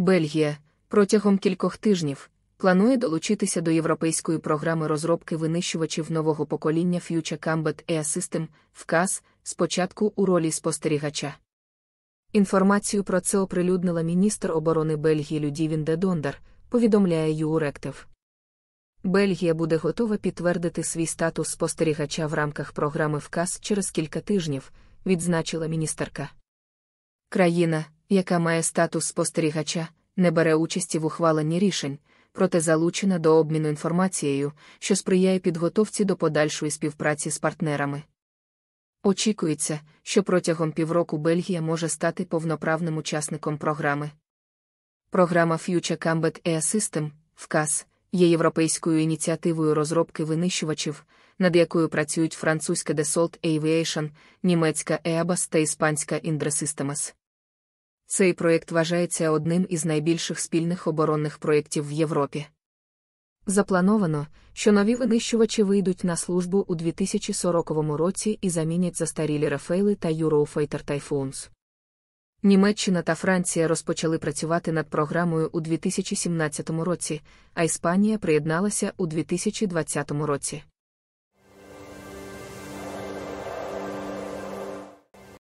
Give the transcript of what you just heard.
Бельгія протягом кількох тижнів планує долучитися до європейської програми розробки винищувачів нового покоління Future Combat Air System ВКАС спочатку у ролі спостерігача. Інформацію про це оприлюднила міністр оборони Бельгії Людівін де Дондар, повідомляє ЮРЕКТИВ. Бельгія буде готова підтвердити свій статус спостерігача в рамках програми ВКАС через кілька тижнів, відзначила міністерка. Країна, яка має статус спостерігача, не бере участі в ухваленні рішень, проте залучена до обміну інформацією, що сприяє підготовці до подальшої співпраці з партнерами. Очікується, що протягом півроку Бельгія може стати повноправним учасником програми. Програма Future Combat Air System ВКАС є європейською ініціативою розробки винищувачів, над якою працюють французька Dassault Aviation, німецька EABAS та іспанська Indra Systems. Цей проєкт вважається одним із найбільших спільних оборонних проєктів в Європі. Заплановано, що нові винищувачі вийдуть на службу у 2040 році і замінять застарілі Рафейли та Юроуфейтер Тайфунс. Німеччина та Франція розпочали працювати над програмою у 2017 році, а Іспанія приєдналася у 2020 році.